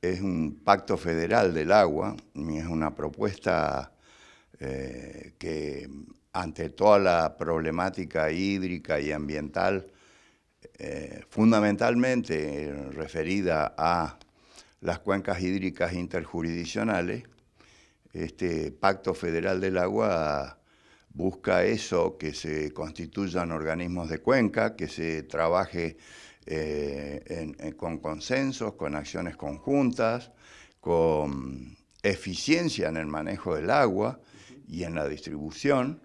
es un pacto federal del agua es una propuesta eh, que ante toda la problemática hídrica y ambiental, eh, fundamentalmente referida a las cuencas hídricas interjurisdiccionales, este Pacto Federal del Agua busca eso, que se constituyan organismos de cuenca, que se trabaje en eh, eh, con consensos, con acciones conjuntas, con eficiencia en el manejo del agua y en la distribución.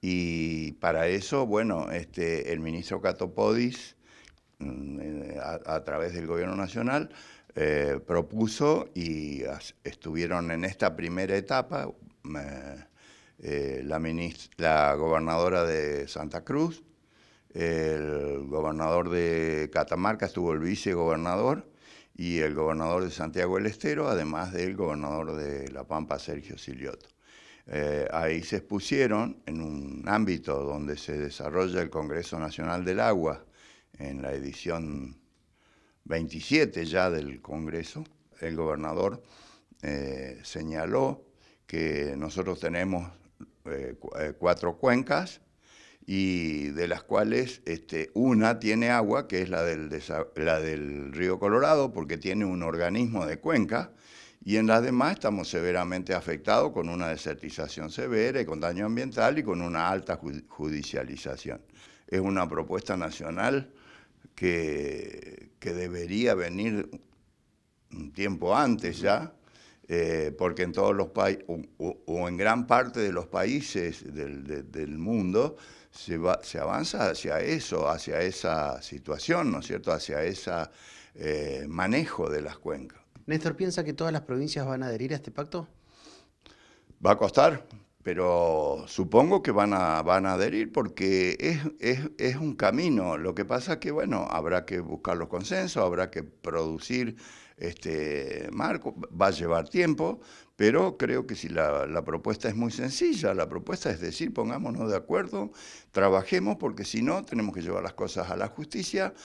Y para eso, bueno, este, el ministro Catopodis, mm, eh, a, a través del Gobierno Nacional, eh, propuso y estuvieron en esta primera etapa la, la gobernadora de Santa Cruz, el el gobernador de Catamarca estuvo el vicegobernador y el gobernador de Santiago del Estero, además del gobernador de La Pampa, Sergio Silioto. Eh, ahí se expusieron en un ámbito donde se desarrolla el Congreso Nacional del Agua, en la edición 27 ya del Congreso, el gobernador eh, señaló que nosotros tenemos eh, cuatro cuencas, y de las cuales este, una tiene agua, que es la del, la del río Colorado, porque tiene un organismo de cuenca, y en las demás estamos severamente afectados con una desertización severa y con daño ambiental y con una alta judicialización. Es una propuesta nacional que debería venir un tiempo antes ya, eh, porque en todos los países, o, en gran parte de los países del, mundo, se, va, se avanza hacia eso, hacia esa situación, ¿no es cierto?, hacia ese eh, manejo de las cuencas. Néstor, ¿piensa que todas las provincias van a adherir a este pacto? Va a costar, pero supongo que van a, van a adherir porque es, un camino. Lo que pasa es que, bueno, habrá que buscar los consensos, habrá que producir este marco, va a llevar tiempo, pero creo que si la propuesta es muy sencilla, la propuesta es decir, pongámonos de acuerdo, trabajemos, porque si no, tenemos que llevar las cosas a la justicia,